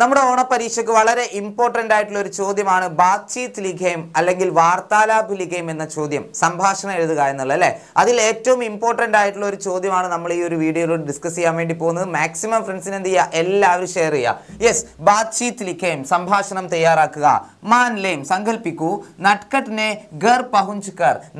നമ്മുടെ ഓണപ്പരീക്ഷയ്ക്ക് വളരെ ഇമ്പോർട്ടൻ്റ് ആയിട്ടുള്ള ഒരു ചോദ്യമാണ് ബാത്ചീത്ത് ലിഖേം അല്ലെങ്കിൽ വാർത്താലാപ് ലിഖയം എന്ന ചോദ്യം സംഭാഷണം എഴുതുക എന്നുള്ളത് അല്ലേ അതിൽ ഏറ്റവും ഇമ്പോർട്ടൻ്റ് ആയിട്ടുള്ള ഒരു ചോദ്യമാണ് നമ്മൾ ഈ ഒരു വീഡിയോയിൽ ഡിസ്കസ് ചെയ്യാൻ വേണ്ടി പോകുന്നത് മാക്സിമം ഫ്രണ്ട്സിന് എന്ത് ചെയ്യുക എല്ലാവരും ഷെയർ ചെയ്യുക യെസ് ബാത്ചീത്ത് ലിഖേം സംഭാഷണം തയ്യാറാക്കുക മാൻ ലേം സങ്കല്പിക്കൂ നട്ട്കട്ടിനെ ഗർ പഹുഞ്ച്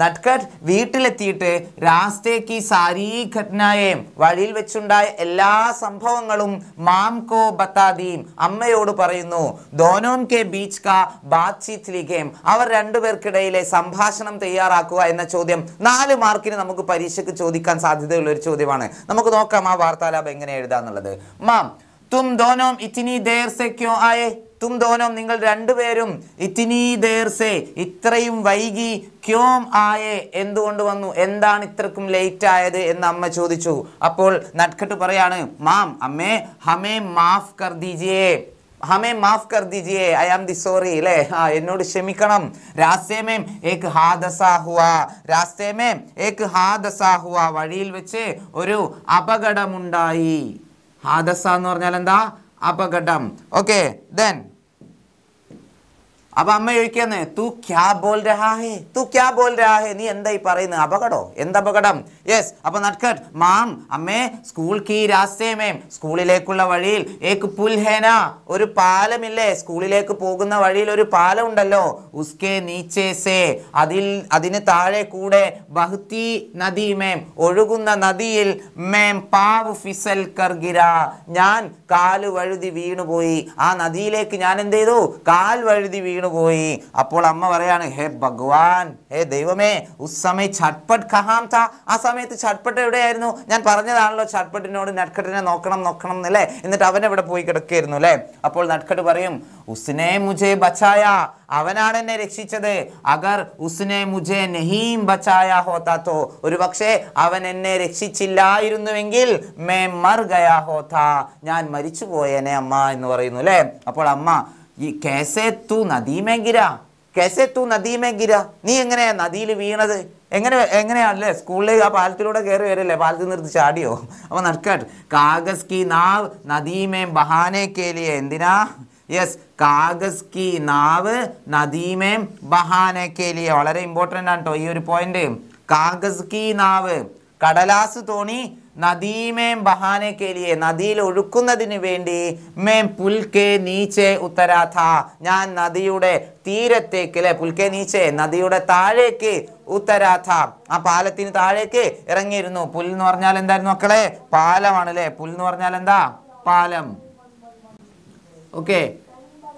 നട്ട്കട്ട് വീട്ടിലെത്തിയിട്ട് രാസ്തേക്ക് സാരീ ഘട്ടനായേം വഴിയിൽ വെച്ചുണ്ടായ എല്ലാ സംഭവങ്ങളും മാംകോ ബത്താദീം അമ്മയോട് പറയുന്നു ദോനോൻ കെ ബീച്ച് കാ ബാത്ചീത്ത് ലിഖേം അവർ രണ്ടുപേർക്കിടയിലെ സംഭാഷണം തയ്യാറാക്കുക എന്ന ചോദ്യം നാല് മാർക്കിന് നമുക്ക് പരീക്ഷയ്ക്ക് ചോദിക്കാൻ സാധ്യതയുള്ള ഒരു ചോദ്യമാണ് നമുക്ക് നോക്കാം ആ വാർത്താലാപം എങ്ങനെ എഴുതാന്നുള്ളത് മാം തും ദോനോം ഇത്തിനി ദേർ സെ ആയേ തും ദോനോം നിങ്ങൾ രണ്ടുപേരും ഇത്തിനീ ദേർസേ ഇത്രയും വൈകി ക്യോം ആയേ എന്തുകൊണ്ട് വന്നു എന്താണ് ഇത്രക്കും ലേറ്റ് ആയത് എന്ന് അമ്മ ചോദിച്ചു അപ്പോൾ നട്ട് പറയാണ് മാം അമ്മേ ഹമേ മാഫ് കർദിജിയെ ഹമേ മാഫ് കർദിജിയെ ഐ ആം ദി സോറി അല്ലേ ആ എന്നോട് ക്ഷമിക്കണം രാസ്തേമേം ഏക് ഹാദസാഹുവ രാസ്തേമേം ഏക് ഹാദസാഹുവ വഴിയിൽ വെച്ച് ഒരു അപകടമുണ്ടായി ഹാദസ എന്ന് പറഞ്ഞാൽ എന്താ apakadam. Okay, then അപ്പൊ അമ്മ ചോദിക്കുന്നേ തു ക്യാ ബോൾ രഹാഹേ തു ക്യാ ബോൾ രഹാഹേ നീ എന്തായി പറയുന്നത് അപകടോ എന്തപകടം യെസ് അപ്പൊ നട്കട്ട് മാം അമ്മേ സ്കൂൾ കീ രാസ്തേമേം സ്കൂളിലേക്കുള്ള വഴിയിൽ ഏക്ക് പുൽഹേന ഒരു പാലമില്ലേ സ്കൂളിലേക്ക് പോകുന്ന വഴിയിൽ ഒരു പാലം ഉണ്ടല്ലോ ഉസ്കേ നീച്ചേസേ അതിൽ അതിന് താഴെ കൂടെ ബഹുത്തി നദി മേം ഒഴുകുന്ന നദിയിൽ മേം പാവ് ഫിസൽ കർഗിര ഞാൻ കാല് വഴുതി വീണുപോയി ആ നദിയിലേക്ക് ഞാൻ എന്ത് ചെയ്തു കാൽ വഴുതി വീണു വീണുപോയി അപ്പോൾ അമ്മ പറയാണ് ഹേ ഭഗവാൻ ഹേ ദൈവമേ ഉസ്സമയ ഛട്പട്ട് കഹാം താ ആ സമയത്ത് ഛട്പട്ട് എവിടെയായിരുന്നു ഞാൻ പറഞ്ഞതാണല്ലോ ഛട്പട്ടിനോട് നട്ഖട്ടിനെ നോക്കണം നോക്കണം എന്നല്ലേ എന്നിട്ട് അവൻ എവിടെ പോയി കിടക്കുകയായിരുന്നു അല്ലേ അപ്പോൾ നട്ഖട്ട് പറയും ഉസ്നെ മുജെ ബച്ചായ അവനാണ് എന്നെ രക്ഷിച്ചത് അഗർ ഉസ്നെ മുജെ നെഹീം ബച്ചായ ഹോത്താത്തോ ഒരു പക്ഷേ അവൻ എന്നെ രക്ഷിച്ചില്ലായിരുന്നുവെങ്കിൽ മേ മർ ഗയാ ഹോത്താ ഞാൻ മരിച്ചു പോയേനെ അമ്മ എന്ന് പറയുന്നു അല്ലേ അപ്പോൾ അമ്മ ഈ കേസേ തൂ നദീമേ ഗിര കേസേ തു നദീമേ ഗിര നീ എങ്ങനെയാ നദിയിൽ വീണത് എങ്ങനെ എങ്ങനെയാണല്ലേ സ്കൂളിൽ ആ പാലത്തിലൂടെ കയറി വരല്ലേ പാലത്തിൽ നിർത്തി ചാടിയോ അപ്പോൾ നടക്കാട്ട് കാഗസ് കി നാവ് നദീമേ ബഹാനെ കേലിയ എന്തിനാ യെസ് കാഗസ് കി നാവ് നദീമേ ബഹാനെ കേലിയ വളരെ ഇമ്പോർട്ടൻ്റ് ആണ് കേട്ടോ ഈ ഒരു പോയിന്റ് കാഗസ് കി നാവ് കടലാസ് തോണി നദീമേം ബഹാനെ കേലിയെ നദിയിൽ ഒഴുക്കുന്നതിന് വേണ്ടി മേം പുൽക്കെ നീച്ചെ ഉത്തരാഥ ഞാൻ നദിയുടെ തീരത്തേക്ക് അല്ലെ പുൽക്കെ നീച്ചെ നദിയുടെ താഴേക്ക് ഉത്തരാഥ ആ പാലത്തിന് താഴേക്ക് ഇറങ്ങിയിരുന്നു പുൽ എന്ന് പറഞ്ഞാൽ എന്തായിരുന്നു മക്കളെ പാലമാണ് അല്ലെ പുൽ എന്ന് പറഞ്ഞാൽ എന്താ പാലം ഓക്കെ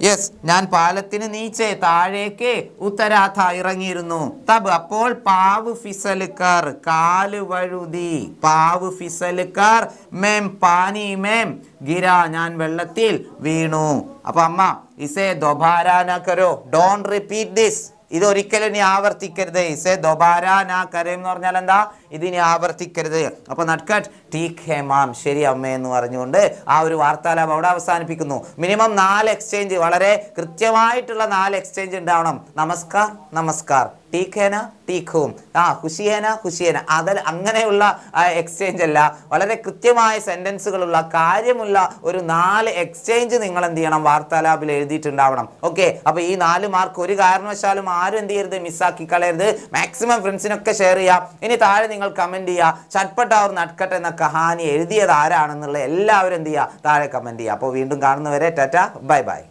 യെസ് ഞാൻ പാലത്തിന് നീച്ചേ താഴേക്ക് ഉത്തരാഥ ഇറങ്ങിയിരുന്നു തബ് അപ്പോൾ പാവ് ഫിസലുക്കാർ കാല് വഴുതി പാവ് ഫിസലുക്കാർ മേം പാനി മേം ഗിര ഞാൻ വെള്ളത്തിൽ വീണു അപ്പൊ അമ്മ ഇസേ ദൊബാരാന കരോ ഡോൺ റിപ്പീറ്റ് ദിസ് ഇതൊരിക്കലും നീ ആവർത്തിക്കരുത് ഇസേ ദൊബാരാന കരയും എന്ന് പറഞ്ഞാൽ എന്താ ഇതിനെ ആവർത്തിക്കരുത് അപ്പോൾ നട്ട്കട്ട് ടി കെ മാം ശരി അമ്മ എന്ന് പറഞ്ഞുകൊണ്ട് ആ ഒരു വാർത്താലാപം അവിടെ അവസാനിപ്പിക്കുന്നു മിനിമം നാല് എക്സ്ചേഞ്ച് വളരെ കൃത്യമായിട്ടുള്ള നാല് എക്സ്ചേഞ്ച് ഉണ്ടാവണം നമസ്കാർ നമസ്കാർ ടീഖേന ടീഖും ആ ഖുശിയേന ഖുശിയേന അതൽ അങ്ങനെയുള്ള എക്സ്ചേഞ്ച് അല്ല വളരെ കൃത്യമായ സെൻറ്റൻസുകളുള്ള കാര്യമുള്ള ഒരു നാല് എക്സ്ചേഞ്ച് നിങ്ങൾ എന്ത് ചെയ്യണം വാർത്താലാബിൽ എഴുതിയിട്ടുണ്ടാവണം ഓക്കെ അപ്പോൾ ഈ നാല് മാർക്ക് ഒരു കാരണവശാലും ആരും എന്ത് ചെയ്യരുത് മിസ്സാക്കി കളയരുത് മാക്സിമം ഫ്രണ്ട്സിനൊക്കെ ഷെയർ ചെയ്യാം ഇനി താഴെ നിങ്ങൾ നിങ്ങൾ കമൻറ്റ് ചെയ്യുക ചട്പട്ടാവർ നടക്കട്ടെ എന്ന കഹാനി എഴുതിയത് ആരാണെന്നുള്ള എല്ലാവരും എന്ത് ചെയ്യുക താഴെ കമൻറ്റ് ചെയ്യുക അപ്പോൾ വീണ്ടും കാണുന്നവരെ ടാറ്റ ബൈ ബൈ